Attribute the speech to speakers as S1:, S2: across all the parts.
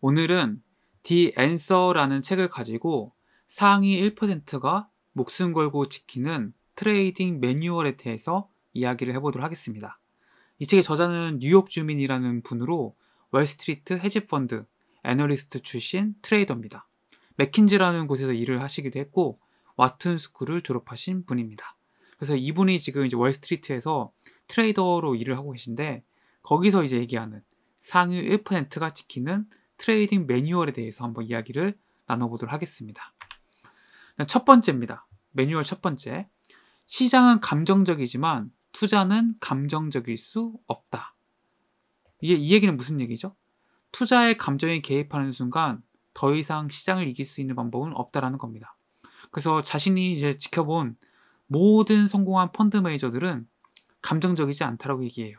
S1: 오늘은 The Answer라는 책을 가지고 상위 1%가 목숨 걸고 지키는 트레이딩 매뉴얼에 대해서 이야기를 해보도록 하겠습니다. 이 책의 저자는 뉴욕 주민이라는 분으로 월스트리트 헤지펀드 애널리스트 출신 트레이더입니다. 맥킨지라는 곳에서 일을 하시기도 했고 와툰 스쿨을 졸업하신 분입니다. 그래서 이분이 지금 이제 월스트리트에서 트레이더로 일을 하고 계신데 거기서 이제 얘기하는 상위 1%가 지키는 트레이딩 매뉴얼에 대해서 한번 이야기를 나눠보도록 하겠습니다. 첫 번째입니다. 매뉴얼 첫 번째. 시장은 감정적이지만 투자는 감정적일 수 없다. 이게 이 얘기는 무슨 얘기죠? 투자에 감정이 개입하는 순간 더 이상 시장을 이길 수 있는 방법은 없다라는 겁니다. 그래서 자신이 이제 지켜본 모든 성공한 펀드 매니저들은 감정적이지 않다라고 얘기해요.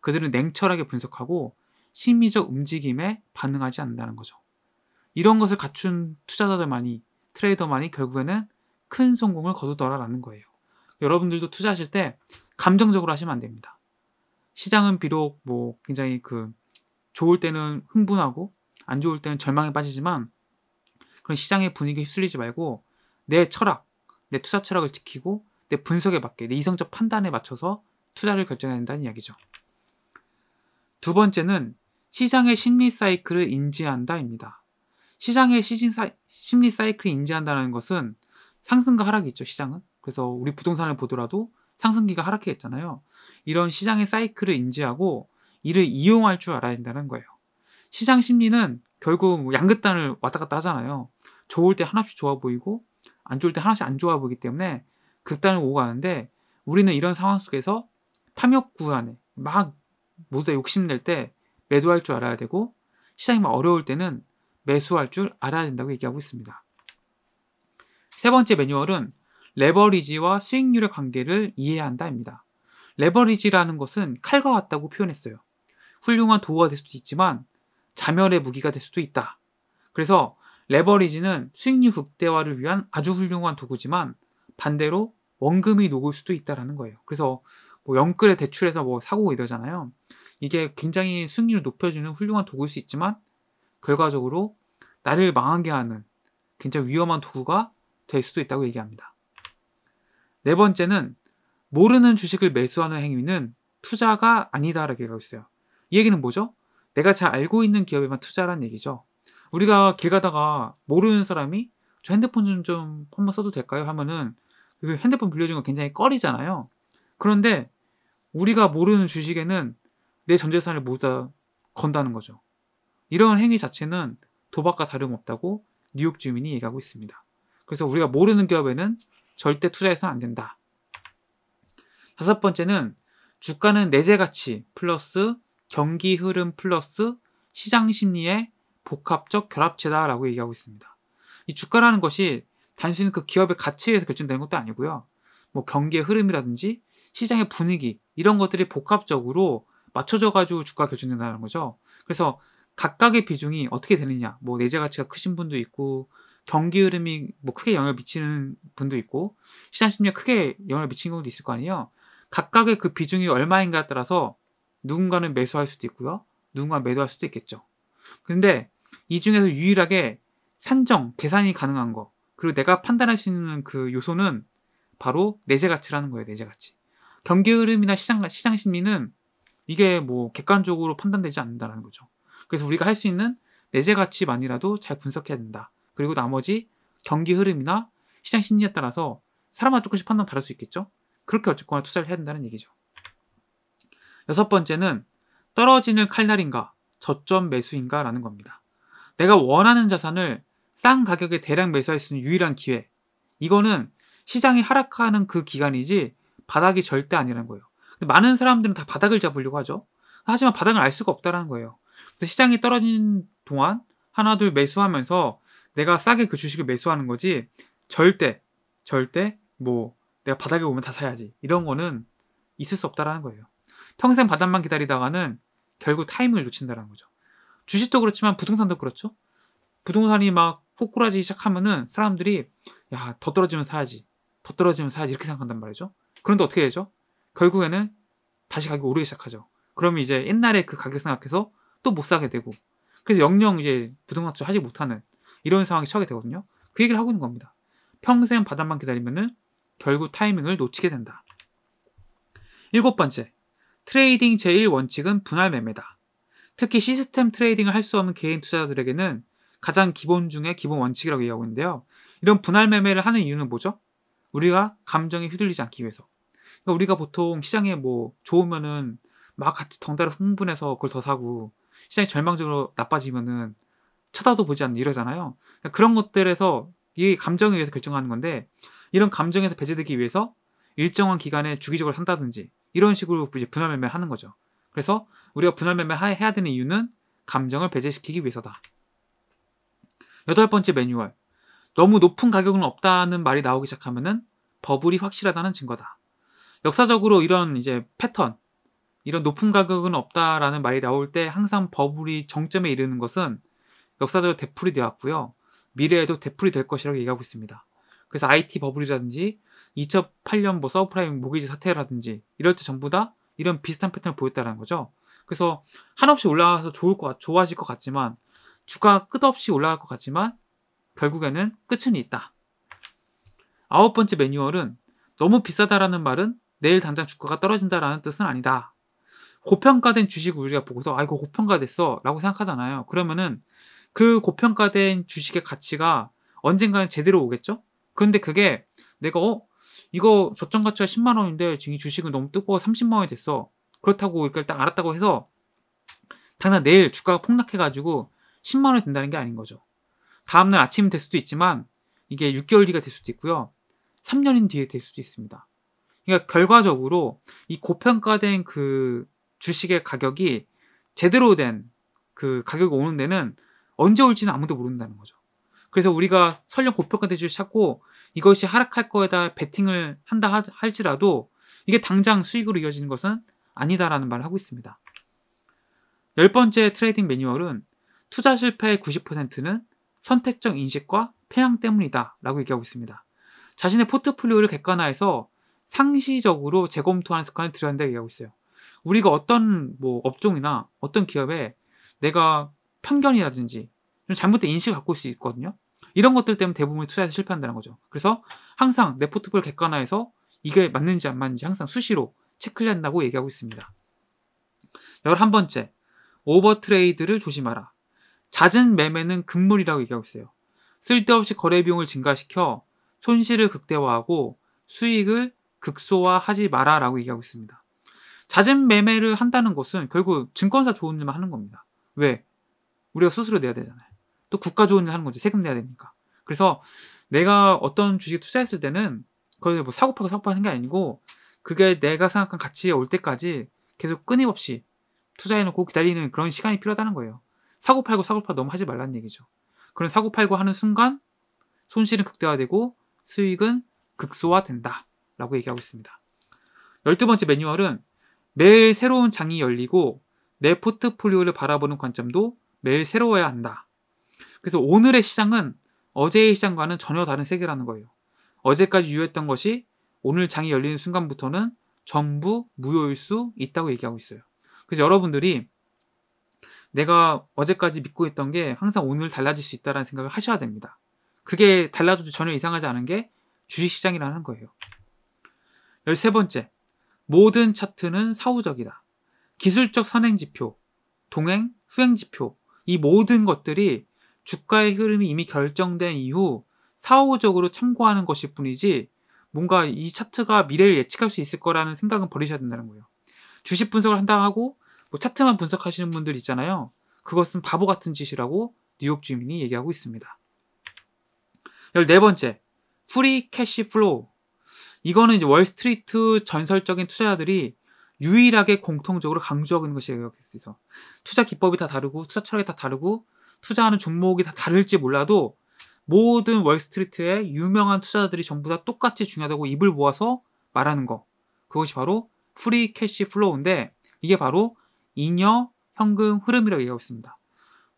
S1: 그들은 냉철하게 분석하고 심리적 움직임에 반응하지 않는다는 거죠. 이런 것을 갖춘 투자자들만이 트레이더만이 결국에는 큰 성공을 거두더라라는 거예요. 여러분들도 투자하실 때 감정적으로 하시면 안 됩니다. 시장은 비록 뭐 굉장히 그 좋을 때는 흥분하고 안 좋을 때는 절망에 빠지지만 그런 시장의 분위기에 휩쓸리지 말고 내 철학, 내 투자 철학을 지키고 내 분석에 맞게 내 이성적 판단에 맞춰서 투자를 결정해야 된다는 이야기죠. 두 번째는 시장의 심리 사이클을 인지한다입니다. 시장의 사이, 심리 사이클을 인지한다는 것은 상승과 하락이 있죠, 시장은. 그래서 우리 부동산을 보더라도 상승기가 하락했잖아요. 이런 시장의 사이클을 인지하고 이를 이용할 줄 알아야 된다는 거예요. 시장 심리는 결국 뭐 양극단을 왔다 갔다 하잖아요. 좋을 때 하나씩 좋아 보이고 안 좋을 때 하나씩 안 좋아 보이기 때문에 극단을 오고 가는데 우리는 이런 상황 속에서 탐욕 구간에 막 모두 욕심낼 때 매도할 줄 알아야 되고 시장이 막 어려울 때는 매수할 줄 알아야 된다고 얘기하고 있습니다. 세 번째 매뉴얼은 레버리지와 수익률의 관계를 이해해야 한다입니다. 레버리지라는 것은 칼과 같다고 표현했어요. 훌륭한 도구가 될 수도 있지만 자멸의 무기가 될 수도 있다. 그래서 레버리지는 수익률 극대화를 위한 아주 훌륭한 도구지만 반대로 원금이 녹을 수도 있다라는 거예요. 그래서 뭐 영끌에 대출해서 뭐 사고 뭐 이러잖아요. 이게 굉장히 승률을 높여주는 훌륭한 도구일 수 있지만 결과적으로 나를 망하게 하는 굉장히 위험한 도구가 될 수도 있다고 얘기합니다. 네 번째는 모르는 주식을 매수하는 행위는 투자가 아니다라고 얘기하고 있어요. 이 얘기는 뭐죠? 내가 잘 알고 있는 기업에만 투자란 얘기죠. 우리가 길 가다가 모르는 사람이 저 핸드폰 좀, 좀 한번 써도 될까요? 하면은 그 핸드폰 빌려준 거 굉장히 꺼리잖아요. 그런데 우리가 모르는 주식에는 내전 재산을 모두 다 건다는 거죠. 이런 행위 자체는 도박과 다름없다고 뉴욕 주민이 얘기하고 있습니다. 그래서 우리가 모르는 기업에는 절대 투자해서는 안 된다. 다섯 번째는 주가는 내재 가치 플러스 경기 흐름 플러스 시장 심리의 복합적 결합체다라고 얘기하고 있습니다. 이 주가라는 것이 단순히 그 기업의 가치에 의해서 결정되는 것도 아니고요. 뭐 경기의 흐름이라든지 시장의 분위기 이런 것들이 복합적으로 맞춰져 가지고 주가 결정된다는 거죠. 그래서 각각의 비중이 어떻게 되느냐. 뭐 내재 가치가 크신 분도 있고 경기 흐름이 뭐 크게 영향을 미치는 분도 있고 시장 심리에 크게 영향을 미치는 경우도 있을 거 아니에요. 각각의 그 비중이 얼마인가에 따라서 누군가는 매수할 수도 있고요. 누군가 매도할 수도 있겠죠. 근데 이 중에서 유일하게 산정, 계산이 가능한 거. 그리고 내가 판단할 수 있는 그 요소는 바로 내재 가치라는 거예요. 내재 가치. 경기 흐름이나 시장 시장 심리는 이게 뭐 객관적으로 판단되지 않는다는 거죠. 그래서 우리가 할 수 있는 내재 가치만이라도 잘 분석해야 된다. 그리고 나머지 경기 흐름이나 시장 심리에 따라서 사람마다 조금씩 판단 다를 수 있겠죠. 그렇게 어쨌거나 투자를 해야 된다는 얘기죠. 여섯 번째는 떨어지는 칼날인가, 저점 매수인가 라는 겁니다. 내가 원하는 자산을 싼 가격에 대량 매수할 수 있는 유일한 기회. 이거는 시장이 하락하는 그 기간이지 바닥이 절대 아니라는 거예요. 많은 사람들은 다 바닥을 잡으려고 하죠. 하지만 바닥을 알 수가 없다라는 거예요. 그래서 시장이 떨어진 동안 하나 둘 매수하면서 내가 싸게 그 주식을 매수하는 거지 절대 절대 뭐 내가 바닥에 오면 다 사야지 이런 거는 있을 수 없다라는 거예요. 평생 바닥만 기다리다가는 결국 타이밍을 놓친다는 라 거죠. 주식도 그렇지만 부동산도 그렇죠. 부동산이 막 꼬꾸라지기 시작하면은 사람들이 야 더 떨어지면 사야지 더 떨어지면 사야지 이렇게 생각한단 말이죠. 그런데 어떻게 되죠? 결국에는 다시 가격이 오르기 시작하죠. 그러면 이제 옛날에 그 가격 생각해서 또 못 사게 되고 그래서 영영 이제 부동산 투자 하지 못하는 이런 상황에 처하게 되거든요. 그 얘기를 하고 있는 겁니다. 평생 바닷만 기다리면은 결국 타이밍을 놓치게 된다. 일곱 번째, 트레이딩 제1원칙은 분할 매매다. 특히 시스템 트레이딩을 할 수 없는 개인 투자자들에게는 가장 기본 중에 기본 원칙이라고 얘기하고 있는데요. 이런 분할 매매를 하는 이유는 뭐죠? 우리가 감정에 휘둘리지 않기 위해서. 그러니까 우리가 보통 시장에 뭐 좋으면은 막 같이 덩달아 흥분해서 그걸 더 사고 시장이 절망적으로 나빠지면은 쳐다도 보지 않는 이러잖아요. 그러니까 그런 것들에서 이 감정에 의해서 결정하는 건데 이런 감정에서 배제되기 위해서 일정한 기간에 주기적으로 산다든지 이런 식으로 이제 분할 매매를 하는 거죠. 그래서 우리가 분할 매매 해야 되는 이유는 감정을 배제시키기 위해서다. 여덟 번째 매뉴얼. 너무 높은 가격은 없다는 말이 나오기 시작하면은 버블이 확실하다는 증거다. 역사적으로 이런 이제 패턴, 이런 높은 가격은 없다라는 말이 나올 때 항상 버블이 정점에 이르는 것은 역사적으로 대풀이 되었고요. 미래에도 대풀이 될 것이라고 얘기하고 있습니다. 그래서 IT 버블이라든지 2008년 뭐 서브프라임 모기지 사태라든지 이럴 때 전부 다 이런 비슷한 패턴을 보였다는 거죠. 그래서 한없이 올라가서 좋을 것, 좋아질 것 같지만 주가 끝없이 올라갈 것 같지만 결국에는 끝은 있다. 아홉 번째 매뉴얼은 너무 비싸다라는 말은 내일 당장 주가가 떨어진다라는 뜻은 아니다. 고평가된 주식을 우리가 보고서 아 이거 고평가됐어 라고 생각하잖아요. 그러면은 그 고평가된 주식의 가치가 언젠가는 제대로 오겠죠? 그런데 그게 내가 어 이거 저점 가치가 10만 원인데 지금 이 주식은 너무 뜨거워 30만 원이 됐어. 그렇다고 일단 딱 알았다고 해서 당장 내일 주가가 폭락해가지고 10만 원이 된다는 게 아닌 거죠. 다음날 아침 이될 수도 있지만 이게 6개월 뒤가 될 수도 있고요. 3년인 뒤에 될 수도 있습니다. 그러니까 결과적으로 이 고평가된 그 주식의 가격이 제대로 된 그 가격이 오는 데는 언제 올지는 아무도 모른다는 거죠. 그래서 우리가 설령 고평가된 주식 찾고 이것이 하락할 거에다 베팅을 한다 할지라도 이게 당장 수익으로 이어지는 것은 아니다라는 말을 하고 있습니다. 열 번째 트레이딩 매뉴얼은 투자 실패의 90%는 선택적 인식과 편향 때문이다 라고 얘기하고 있습니다. 자신의 포트폴리오를 객관화해서 상시적으로 재검토하는 습관을 들여야 한다 고 얘기하고 있어요. 우리가 어떤 뭐 업종이나 어떤 기업에 내가 편견이라든지 좀 잘못된 인식을 갖고 올 수 있거든요. 이런 것들 때문에 대부분 투자에서 실패한다는 거죠. 그래서 항상 내포트폴 객관화해서 이게 맞는지 안 맞는지 항상 수시로 체크를 한다고 얘기하고 있습니다. 열한 번째, 오버 트레이드를 조심하라. 잦은 매매는 금물이라고 얘기하고 있어요. 쓸데없이 거래 비용을 증가시켜 손실을 극대화하고 수익을 극소화하지 마라라고 얘기하고 있습니다. 잦은 매매를 한다는 것은 결국 증권사 좋은 일만 하는 겁니다. 왜? 우리가 수수료 내야 되잖아요. 또 국가 좋은 일 하는 거지 세금 내야 되니까. 그래서 내가 어떤 주식 에 투자했을 때는 그걸 뭐 사고 파고 사고 파는 하게 아니고 그게 내가 생각한 가치에 올 때까지 계속 끊임없이 투자해놓고 기다리는 그런 시간이 필요하다는 거예요. 사고 팔고 사고 팔고 너무 하지 말라는 얘기죠. 그런 사고 팔고 하는 순간 손실은 극대화되고 수익은 극소화된다. 라고 얘기하고 있습니다. 1 2 번째 매뉴얼은 매일 새로운 장이 열리고 내 포트폴리오를 바라보는 관점도 매일 새로워야 한다. 그래서 오늘의 시장은 어제의 시장과는 전혀 다른 세계라는 거예요. 어제까지 유효했던 것이 오늘 장이 열리는 순간부터는 전부 무효일 수 있다고 얘기하고 있어요. 그래서 여러분들이 내가 어제까지 믿고 있던 게 항상 오늘 달라질 수 있다는 생각을 하셔야 됩니다. 그게 달라져도 전혀 이상하지 않은 게 주식시장이라는 거예요. 열세 번째 모든 차트는 사후적이다. 기술적 선행 지표, 동행, 후행 지표, 이 모든 것들이 주가의 흐름이 이미 결정된 이후 사후적으로 참고하는 것일 뿐이지 뭔가 이 차트가 미래를 예측할 수 있을 거라는 생각은 버리셔야 된다는 거예요. 주식 분석을 한다 하고 뭐 차트만 분석하시는 분들 있잖아요. 그것은 바보 같은 짓이라고 뉴욕 주민이 얘기하고 있습니다. 14번째, 프리 캐시 플로우. 이거는 이제 월스트리트 전설적인 투자자들이 유일하게 공통적으로 강조하고 있는 것이에요. 여기서 투자 기법이 다 다르고 투자 철학이 다 다르고 투자하는 종목이 다 다를지 몰라도 모든 월스트리트의 유명한 투자자들이 전부 다 똑같이 중요하다고 입을 모아서 말하는 거. 그것이 바로 프리 캐시 플로우인데 이게 바로 잉여 현금 흐름이라고 얘기하고 있습니다.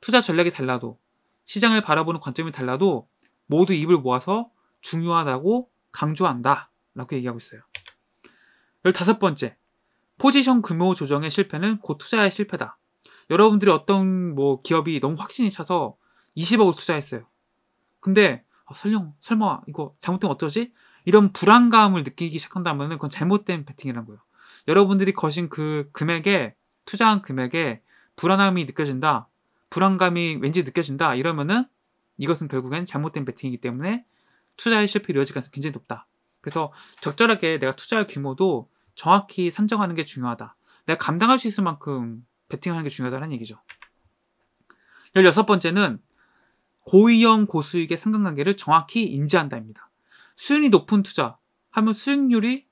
S1: 투자 전략이 달라도 시장을 바라보는 관점이 달라도 모두 입을 모아서 중요하다고 강조한다. 라고 얘기하고 있어요. 15번째. 포지션 규모 조정의 실패는 곧 투자의 실패다. 여러분들이 어떤 뭐 기업이 너무 확신이 차서 20억을 투자했어요. 근데 어, 설령 설마 이거 잘못되면 어떠지 이런 불안감을 느끼기 시작한다면 그건 잘못된 베팅이란 거예요. 여러분들이 거신 그 금액에 투자한 금액에 불안함이 느껴진다. 불안감이 왠지 느껴진다. 이러면은 이것은 결국엔 잘못된 베팅이기 때문에 투자의 실패 여지가 굉장히 높다. 그래서 적절하게 내가 투자할 규모도 정확히 산정하는 게 중요하다. 내가 감당할 수 있을 만큼 베팅하는 게 중요하다는 얘기죠. 16번째는 고위험 고수익의 상관관계를 정확히 인지한다입니다. 수익이 높은 투자 하면 수익률이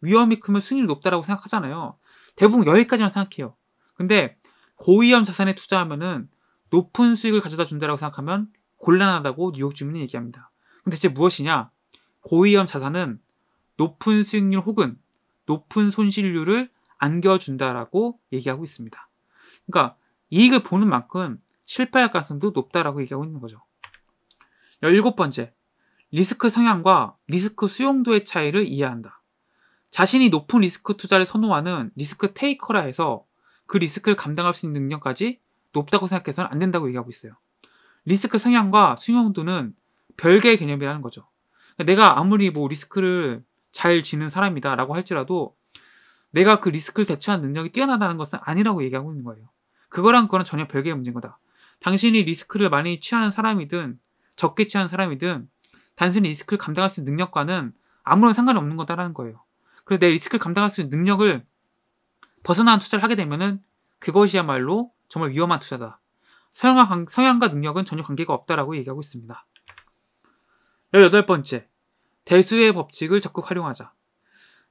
S1: 위험이 크면 수익률이 높다라고 생각하잖아요. 대부분 여기까지만 생각해요. 근데 고위험 자산에 투자하면은 높은 수익을 가져다 준다라고 생각하면 곤란하다고 뉴욕 주민이 얘기합니다. 근데 대체 무엇이냐? 고위험 자산은 높은 수익률 혹은 높은 손실률을 안겨준다라고 얘기하고 있습니다. 그러니까 이익을 보는 만큼 실패할 가능성도 높다라고 얘기하고 있는 거죠. 17번째, 리스크 성향과 리스크 수용도의 차이를 이해한다. 자신이 높은 리스크 투자를 선호하는 리스크 테이커라 해서 그 리스크를 감당할 수 있는 능력까지 높다고 생각해서는 안 된다고 얘기하고 있어요. 리스크 성향과 수용도는 별개의 개념이라는 거죠. 내가 아무리 뭐 리스크를 잘 지는 사람이다라고 할지라도 내가 그 리스크를 대처한 능력이 뛰어나다는 것은 아니라고 얘기하고 있는 거예요. 그거랑 그거는 전혀 별개의 문제인 거다. 당신이 리스크를 많이 취하는 사람이든 적게 취하는 사람이든 단순히 리스크를 감당할 수 있는 능력과는 아무런 상관이 없는 거다라는 거예요. 그래서 내 리스크를 감당할 수 있는 능력을 벗어나는 투자를 하게 되면은 그것이야말로 정말 위험한 투자다. 성향과, 성향과 능력은 전혀 관계가 없다라고 얘기하고 있습니다. 열여덟 번째 대수의 법칙을 적극 활용하자.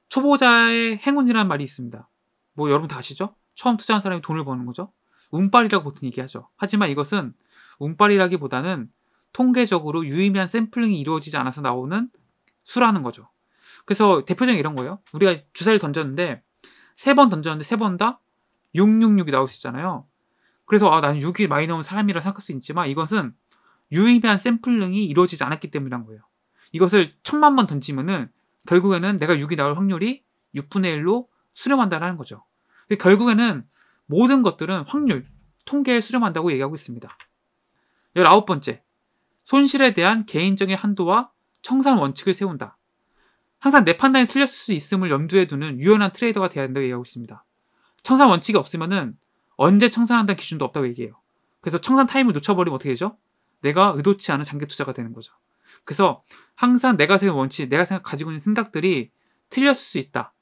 S1: 초보자의 행운이라는 말이 있습니다. 뭐 여러분 다 아시죠? 처음 투자한 사람이 돈을 버는 거죠. 운빨이라고 보통 얘기하죠. 하지만 이것은 운빨이라기보다는 통계적으로 유의미한 샘플링이 이루어지지 않아서 나오는 수라는 거죠. 그래서 대표적인 이런 거예요. 우리가 주사를 던졌는데 세 번 던졌는데 세 번 다 666이 나올 수 있잖아요. 그래서 아, 나는 6이 많이 나온 사람이라 생각할 수 있지만 이것은 유의미한 샘플링이 이루어지지 않았기 때문이란 거예요. 이것을 천만 번 던지면은 결국에는 내가 6이 나올 확률이 6분의 1로 수렴한다는 거죠. 결국에는 모든 것들은 확률, 통계에 수렴한다고 얘기하고 있습니다. 19번째, 손실에 대한 개인적인 한도와 청산 원칙을 세운다. 항상 내 판단이 틀렸을 수 있음을 염두에 두는 유연한 트레이더가 되어야 한다고 얘기하고 있습니다. 청산 원칙이 없으면 언제 청산한다는 기준도 없다고 얘기해요. 그래서 청산 타임을 놓쳐버리면 어떻게 되죠? 내가 의도치 않은 장기 투자가 되는 거죠. 그래서 항상 내가 세운 원칙, 내가 생각 가지고 있는 생각들이 틀렸을 수 있다.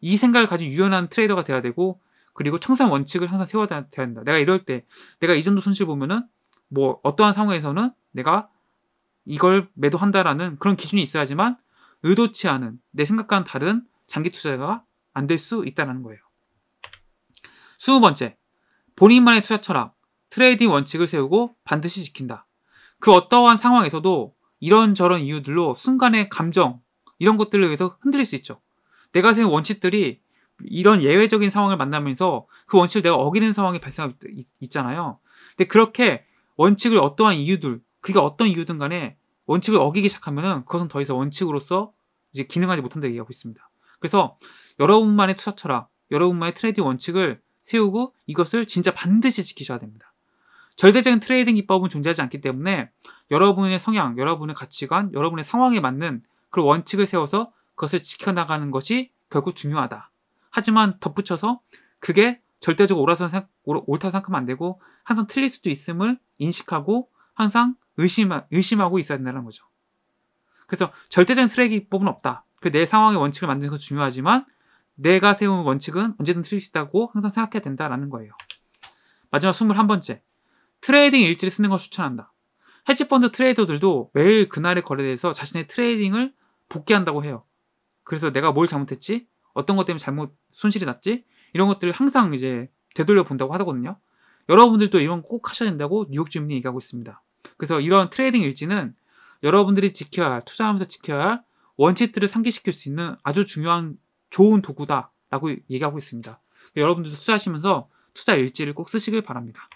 S1: 이 생각을 가진 유연한 트레이더가 돼야 되고 그리고 청산 원칙을 항상 세워야 야 된다. 내가 이럴 때 내가 이 정도 손실 보면은 뭐 어떠한 상황에서는 내가 이걸 매도한다라는 그런 기준이 있어야지만 의도치 않은 내 생각과는 다른 장기 투자가 안 될 수 있다는 거예요. 스무 번째, 본인만의 투자 철학, 트레이딩 원칙을 세우고 반드시 지킨다. 그 어떠한 상황에서도 이런저런 이유들로 순간의 감정 이런 것들에 의해서 흔들릴 수 있죠. 내가 세운 원칙들이 이런 예외적인 상황을 만나면서 그 원칙을 내가 어기는 상황이 발생하고 있, 잖아요 근데 그렇게 원칙을 어떠한 이유들, 그게 어떤 이유든 간에 원칙을 어기기 시작하면은 그것은 더 이상 원칙으로서 이제 기능하지 못한다 얘기하고 있습니다. 그래서 여러분만의 투자 철학, 여러분만의 트레이딩 원칙을 세우고 이것을 진짜 반드시 지키셔야 됩니다. 절대적인 트레이딩 기법은 존재하지 않기 때문에 여러분의 성향, 여러분의 가치관, 여러분의 상황에 맞는 그런 원칙을 세워서 그것을 지켜나가는 것이 결국 중요하다. 하지만 덧붙여서 그게 절대적으로 옳다고, 생 옳다고 생각하면 안 되고 항상 틀릴 수도 있음을 인식하고 항상 의심, 의심하고 있어야 된다는 거죠. 그래서 절대적인 트레이딩 기법은 없다. 그 내 상황의 원칙을 만드는 것도 중요하지만 내가 세운 원칙은 언제든 틀릴 수 있다고 항상 생각해야 된다라는 거예요. 마지막 21번째. 트레이딩 일지를 쓰는 걸 추천한다. 해치펀드 트레이더들도 매일 그날의 거래에 대해서 자신의 트레이딩을 복귀한다고 해요. 그래서 내가 뭘 잘못했지? 어떤 것 때문에 잘못 손실이 났지? 이런 것들을 항상 이제 되돌려 본다고 하거든요. 여러분들도 이런 꼭 하셔야 된다고 뉴욕 주민이 얘기하고 있습니다. 그래서 이런 트레이딩 일지는 여러분들이 지켜야 할, 투자하면서 지켜야 할 원칙들을 상기시킬 수 있는 아주 중요한 좋은 도구다라고 얘기하고 있습니다. 여러분들도 투자하시면서 투자 일지를 꼭 쓰시길 바랍니다.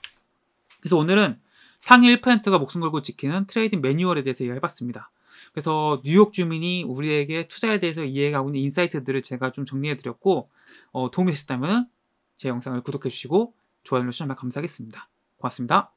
S1: 그래서 오늘은 상위 1%가 목숨 걸고 지키는 트레이딩 매뉴얼에 대해서 이야기해봤습니다. 그래서 뉴욕 주민이 우리에게 투자에 대해서 이해하고 있는 인사이트들을 제가 좀 정리해드렸고 어, 도움이 되셨다면 제 영상을 구독해주시고 좋아요 눌러주시면 감사하겠습니다. 고맙습니다.